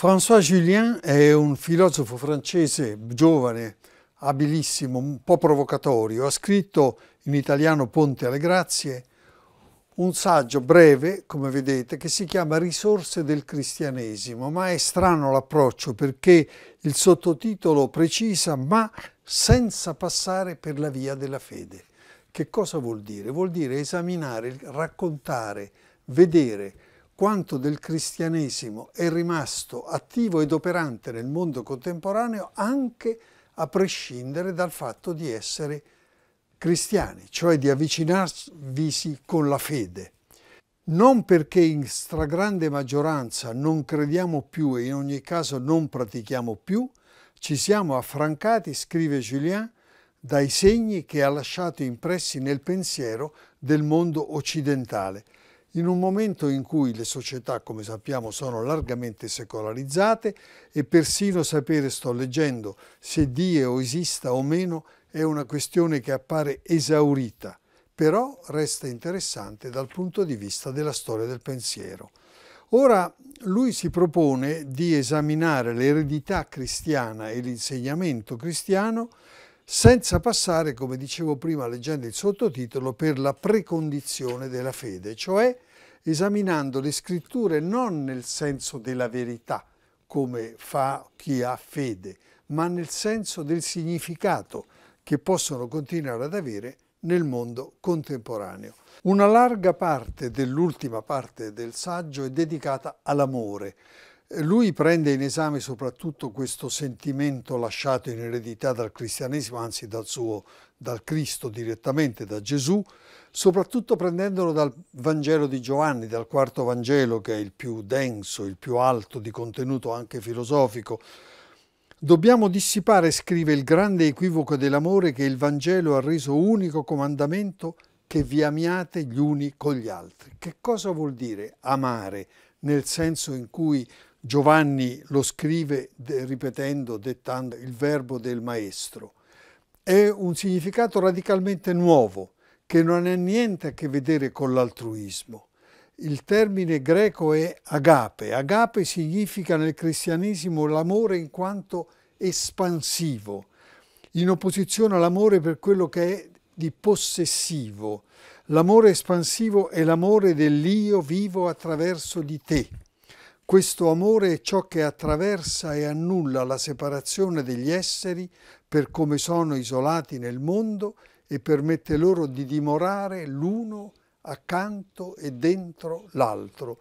François Julien è un filosofo francese giovane, abilissimo, un po' provocatorio. Ha scritto in italiano Ponte alle Grazie un saggio breve, come vedete, che si chiama Risorse del cristianesimo, ma è strano l'approccio perché il sottotitolo precisa ma senza passare per la via della fede. Che cosa vuol dire? Vuol dire esaminare, raccontare, vedere, quanto del cristianesimo è rimasto attivo ed operante nel mondo contemporaneo anche a prescindere dal fatto di essere cristiani, cioè di avvicinarsi con la fede. Non perché in stragrande maggioranza non crediamo più e in ogni caso non pratichiamo più, ci siamo affrancati, scrive Julien, dai segni che ha lasciato impressi nel pensiero del mondo occidentale, in un momento in cui le società, come sappiamo, sono largamente secolarizzate e persino sapere, sto leggendo, se Dio esista o meno è una questione che appare esaurita, però resta interessante dal punto di vista della storia del pensiero. Ora lui si propone di esaminare l'eredità cristiana e l'insegnamento cristiano senza passare, come dicevo prima leggendo il sottotitolo, per la precondizione della fede, cioè esaminando le scritture non nel senso della verità, come fa chi ha fede, ma nel senso del significato che possono continuare ad avere nel mondo contemporaneo. Una larga parte dell'ultima parte del saggio è dedicata all'amore, lui prende in esame soprattutto questo sentimento lasciato in eredità dal cristianesimo, anzi dal suo, dal Cristo direttamente, da Gesù, soprattutto prendendolo dal Vangelo di Giovanni, dal quarto Vangelo che è il più denso, il più alto di contenuto anche filosofico. Dobbiamo dissipare, scrive, il grande equivoco dell'amore che il Vangelo ha reso unico comandamento che vi amiate gli uni con gli altri. Che cosa vuol dire amare nel senso in cui Giovanni lo scrive ripetendo, dettando il verbo del maestro. È un significato radicalmente nuovo che non ha niente a che vedere con l'altruismo. Il termine greco è agape. Agape significa nel cristianesimo l'amore in quanto espansivo, in opposizione all'amore per quello che è di possessivo. L'amore espansivo è l'amore dell'io vivo attraverso di te. Questo amore è ciò che attraversa e annulla la separazione degli esseri per come sono isolati nel mondo e permette loro di dimorare l'uno accanto e dentro l'altro.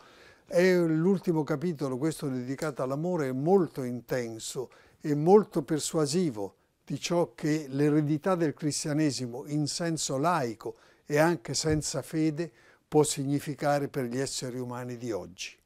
l'ultimo capitolo, questo dedicato all'amore, è molto intenso e molto persuasivo di ciò che l'eredità del cristianesimo in senso laico e anche senza fede può significare per gli esseri umani di oggi.